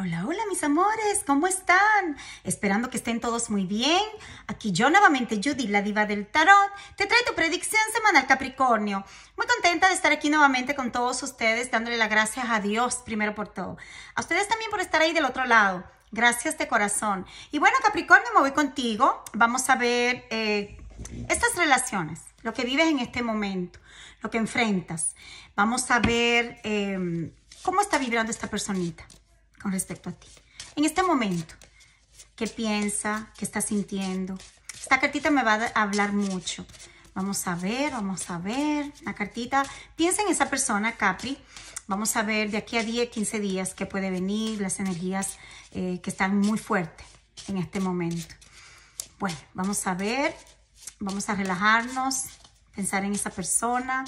Hola, hola mis amores, ¿cómo están? Esperando que estén todos muy bien. Aquí yo nuevamente, Judy, la diva del tarot, te trae tu predicción semanal Capricornio. Muy contenta de estar aquí nuevamente con todos ustedes, dándole las gracias a Dios primero por todo. A ustedes también por estar ahí del otro lado. Gracias de corazón. Y bueno, Capricornio, me voy contigo. Vamos a ver eh, estas relaciones, lo que vives en este momento, lo que enfrentas. Vamos a ver eh, cómo está vibrando esta personita con respecto a ti. En este momento, ¿qué piensa? ¿Qué está sintiendo? Esta cartita me va a hablar mucho. Vamos a ver, vamos a ver. La cartita, piensa en esa persona, Capri. Vamos a ver de aquí a 10, 15 días qué puede venir, las energías eh, que están muy fuertes en este momento. Bueno, vamos a ver, vamos a relajarnos, pensar en esa persona,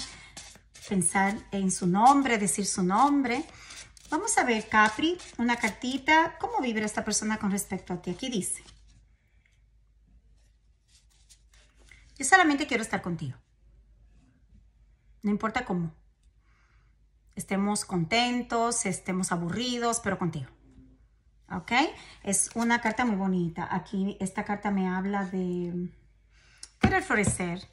pensar en su nombre, decir su nombre. Vamos a ver, Capri, una cartita. ¿Cómo vibra esta persona con respecto a ti? Aquí dice. Yo solamente quiero estar contigo. No importa cómo. Estemos contentos, estemos aburridos, pero contigo. ¿Ok? Es una carta muy bonita. Aquí esta carta me habla de querer florecer,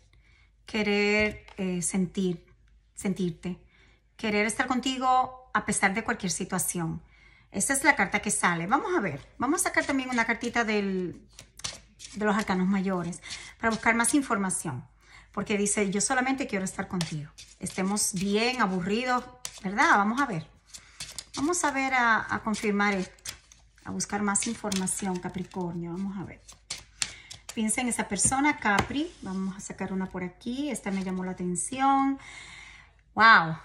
querer eh, sentir, sentirte querer estar contigo a pesar de cualquier situación. Esta es la carta que sale. Vamos a ver, vamos a sacar también una cartita de los arcanos mayores para buscar más información. Porque dice, yo solamente quiero estar contigo. Estemos bien, aburridos, ¿verdad? Vamos a ver. Vamos a ver a, a confirmar esto, a buscar más información, Capricornio. Vamos a ver. Piensa en esa persona, Capri. Vamos a sacar una por aquí. Esta me llamó la atención. ¡Wow!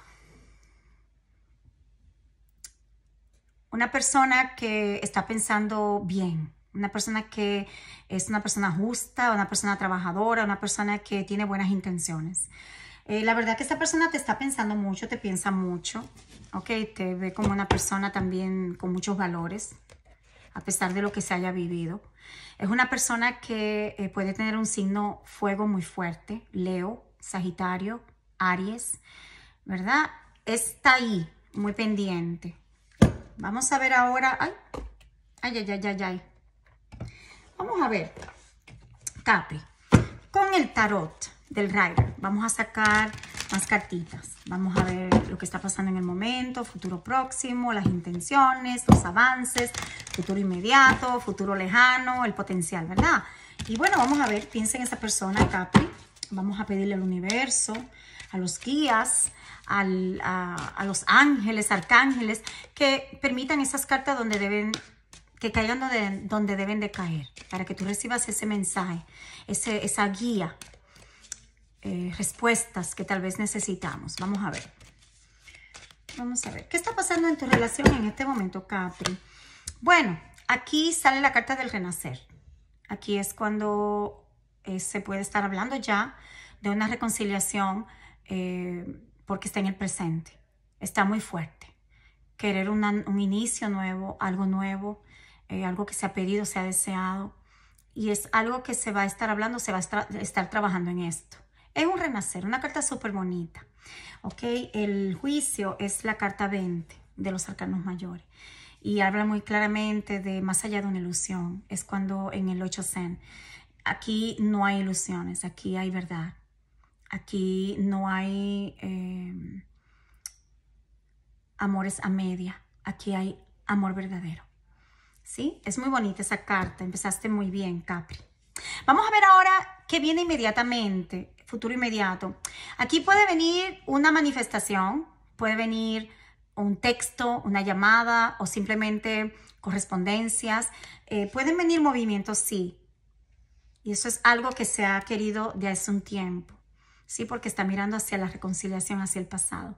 Una persona que está pensando bien, una persona que es una persona justa, una persona trabajadora, una persona que tiene buenas intenciones. Eh, la verdad que esta persona te está pensando mucho, te piensa mucho, ¿ok? Te ve como una persona también con muchos valores, a pesar de lo que se haya vivido. Es una persona que eh, puede tener un signo fuego muy fuerte, Leo, Sagitario, Aries, ¿verdad? Está ahí, muy pendiente, Vamos a ver ahora. Ay, ay, ay, ay, ay. Vamos a ver. Capri. Con el tarot del Rider. Vamos a sacar más cartitas. Vamos a ver lo que está pasando en el momento, futuro próximo, las intenciones, los avances, futuro inmediato, futuro lejano, el potencial, ¿verdad? Y bueno, vamos a ver, piensa en esa persona, Capri, Vamos a pedirle al universo, a los guías, a, los ángeles, arcángeles, que permitan esas cartas donde deben, que caigan donde, deben de caer, para que tú recibas ese mensaje, ese, esa guía, eh, respuestas que tal vez necesitamos. Vamos a ver. Vamos a ver. ¿Qué está pasando en tu relación en este momento, Capri? Bueno, aquí sale la carta del renacer. Aquí es cuando eh, se puede estar hablando ya de una reconciliación eh, porque está en el presente, está muy fuerte. Querer un inicio nuevo, algo nuevo, eh, algo que se ha pedido, se ha deseado, y es algo que se va a estar hablando, se va a estar, trabajando en esto. Es un renacer, una carta súper bonita. El juicio es la carta 20 de los arcanos mayores y habla muy claramente de más allá de una ilusión. Es cuando en el 8 Zen Aquí no hay ilusiones, aquí hay verdad. Aquí no hay eh, amores a media, aquí hay amor verdadero. ¿Sí? Es muy bonita esa carta, empezaste muy bien, Capri. Vamos a ver ahora qué viene inmediatamente, futuro inmediato. Aquí puede venir una manifestación, puede venir un texto, una llamada o simplemente correspondencias. Eh, pueden venir movimientos, sí, y eso es algo que se ha querido de hace un tiempo, ¿sí? Porque está mirando hacia la reconciliación, hacia el pasado.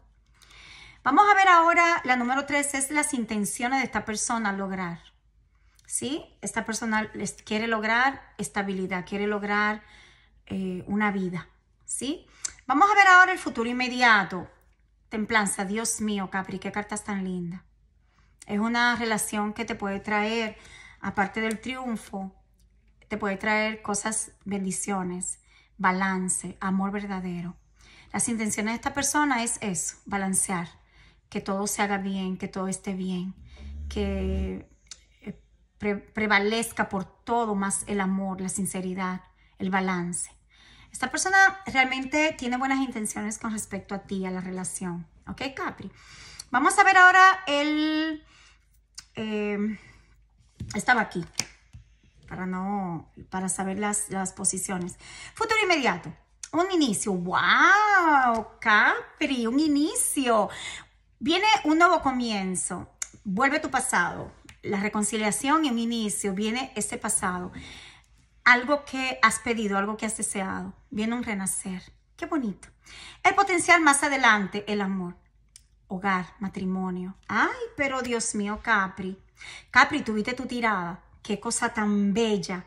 Vamos a ver ahora, la número tres es las intenciones de esta persona lograr, ¿sí? Esta persona quiere lograr estabilidad, quiere lograr eh, una vida, ¿sí? Vamos a ver ahora el futuro inmediato. Templanza, Dios mío, Capri, qué cartas tan linda. Es una relación que te puede traer, aparte del triunfo, te puede traer cosas, bendiciones, balance, amor verdadero. Las intenciones de esta persona es eso, balancear, que todo se haga bien, que todo esté bien, que eh, prevalezca por todo más el amor, la sinceridad, el balance. Esta persona realmente tiene buenas intenciones con respecto a ti, a la relación. ¿Ok, Capri? Vamos a ver ahora el... Eh, estaba aquí para, no, para saber las, las posiciones. Futuro inmediato. Un inicio. ¡Wow! Capri, un inicio. Viene un nuevo comienzo. Vuelve tu pasado. La reconciliación y un inicio. Viene ese pasado. Algo que has pedido, algo que has deseado. Viene un renacer. Qué bonito. El potencial más adelante, el amor. Hogar, matrimonio. Ay, pero Dios mío, Capri. Capri, tuviste tu tirada qué cosa tan bella.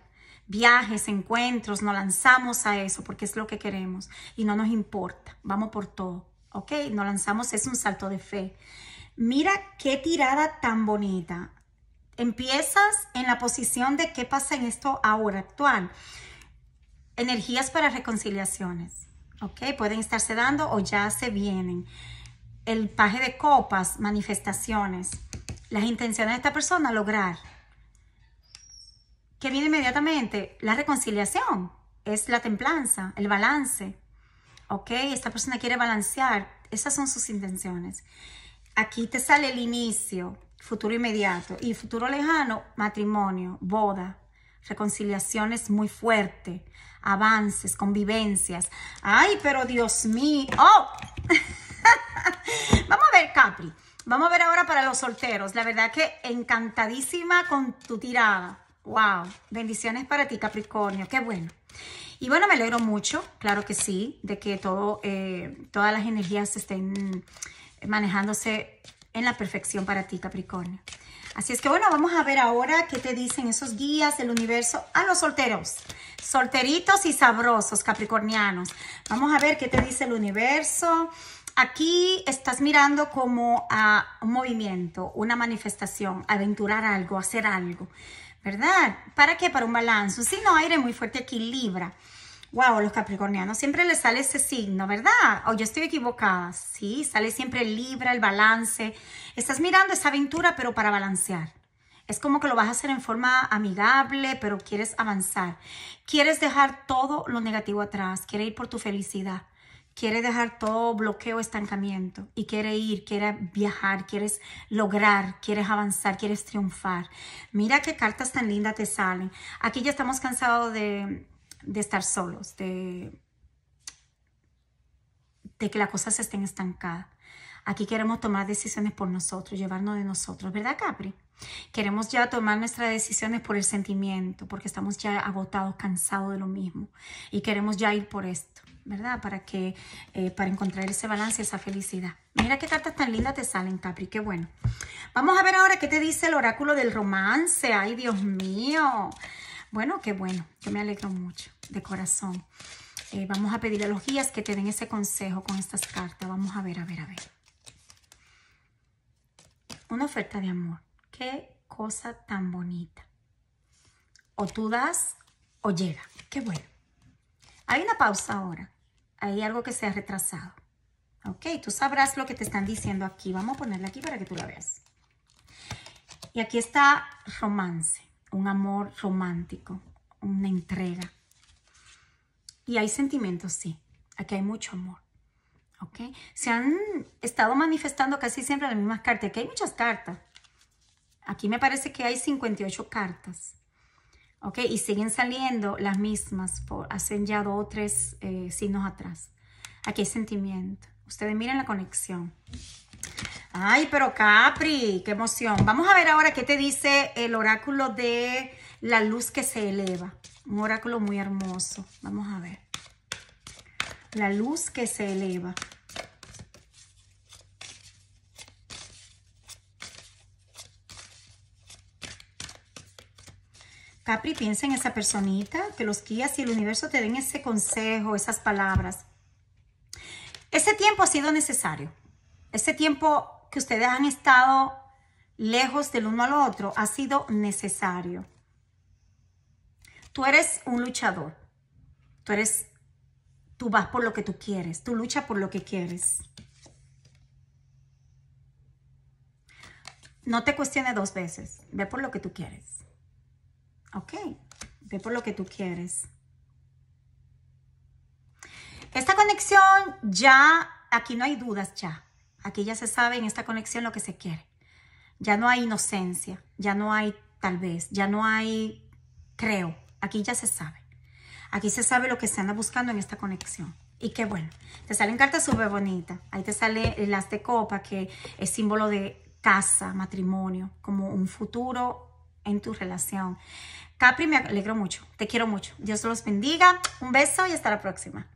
Viajes, encuentros, nos lanzamos a eso porque es lo que queremos y no nos importa. Vamos por todo, ¿ok? Nos lanzamos, es un salto de fe. Mira qué tirada tan bonita. Empiezas en la posición de qué pasa en esto ahora actual. Energías para reconciliaciones, ¿ok? Pueden estarse dando o ya se vienen. El paje de copas, manifestaciones, las intenciones de esta persona, lograr que viene inmediatamente? La reconciliación, es la templanza, el balance. ¿Ok? Esta persona quiere balancear. Esas son sus intenciones. Aquí te sale el inicio, futuro inmediato. Y futuro lejano, matrimonio, boda, reconciliación es muy fuerte, avances, convivencias. Ay, pero Dios mío. ¡Oh! Vamos a ver, Capri. Vamos a ver ahora para los solteros. La verdad que encantadísima con tu tirada. Wow, bendiciones para ti, Capricornio, qué bueno. Y bueno, me alegro mucho, claro que sí, de que todo, eh, todas las energías estén manejándose en la perfección para ti, Capricornio. Así es que bueno, vamos a ver ahora qué te dicen esos guías del universo a los solteros. Solteritos y sabrosos, capricornianos. Vamos a ver qué te dice el universo. Aquí estás mirando como a un movimiento, una manifestación, aventurar algo, hacer algo. ¿verdad? ¿Para qué? Para un balance. Un signo aire muy fuerte aquí, Libra. Wow, los capricornianos siempre les sale ese signo, ¿verdad? O yo estoy equivocada. Sí, sale siempre Libra, el balance. Estás mirando esa aventura, pero para balancear. Es como que lo vas a hacer en forma amigable, pero quieres avanzar. Quieres dejar todo lo negativo atrás. Quieres ir por tu felicidad quiere dejar todo bloqueo, estancamiento y quiere ir, quiere viajar, quieres lograr, quieres avanzar, quieres triunfar. Mira qué cartas tan lindas te salen. Aquí ya estamos cansados de, estar solos, de, de que las cosas estén estancadas. Aquí queremos tomar decisiones por nosotros, llevarnos de nosotros, ¿verdad, Capri? Queremos ya tomar nuestras decisiones por el sentimiento, porque estamos ya agotados, cansados de lo mismo. Y queremos ya ir por esto. ¿verdad? Para que, eh, para encontrar ese balance, esa felicidad. Mira qué cartas tan lindas te salen, Capri, qué bueno. Vamos a ver ahora qué te dice el oráculo del romance. Ay, Dios mío. Bueno, qué bueno. Yo me alegro mucho, de corazón. Eh, vamos a pedirle a los guías que te den ese consejo con estas cartas. Vamos a ver, a ver, a ver. Una oferta de amor. Qué cosa tan bonita. O tú das o llega. Qué bueno. Hay una pausa ahora hay algo que se ha retrasado. Ok, tú sabrás lo que te están diciendo aquí. Vamos a ponerla aquí para que tú la veas. Y aquí está romance, un amor romántico, una entrega. Y hay sentimientos, sí. Aquí hay mucho amor. ¿Ok? Se han estado manifestando casi siempre las mismas cartas. Aquí hay muchas cartas. Aquí me parece que hay 58 cartas. ¿ok? Y siguen saliendo las mismas, hacen ya dos o tres eh, signos atrás. Aquí hay sentimiento. Ustedes miren la conexión. Ay, pero Capri, qué emoción. Vamos a ver ahora qué te dice el oráculo de la luz que se eleva. Un oráculo muy hermoso. Vamos a ver. La luz que se eleva. Capri, piensa en esa personita, que los guías y el universo te den ese consejo, esas palabras. Ese tiempo ha sido necesario. Ese tiempo que ustedes han estado lejos del uno al otro ha sido necesario. Tú eres un luchador. Tú eres, tú vas por lo que tú quieres. Tú luchas por lo que quieres. No te cuestiones dos veces. Ve por lo que tú quieres. Ok, ve por lo que tú quieres. Esta conexión ya, aquí no hay dudas ya. Aquí ya se sabe en esta conexión lo que se quiere. Ya no hay inocencia, ya no hay tal vez, ya no hay creo. Aquí ya se sabe. Aquí se sabe lo que se anda buscando en esta conexión. Y qué bueno, te salen cartas súper bonitas. Ahí te sale el as de copa, que es símbolo de casa, matrimonio, como un futuro en tu relación. Capri, me alegro mucho. Te quiero mucho. Dios los bendiga. Un beso y hasta la próxima.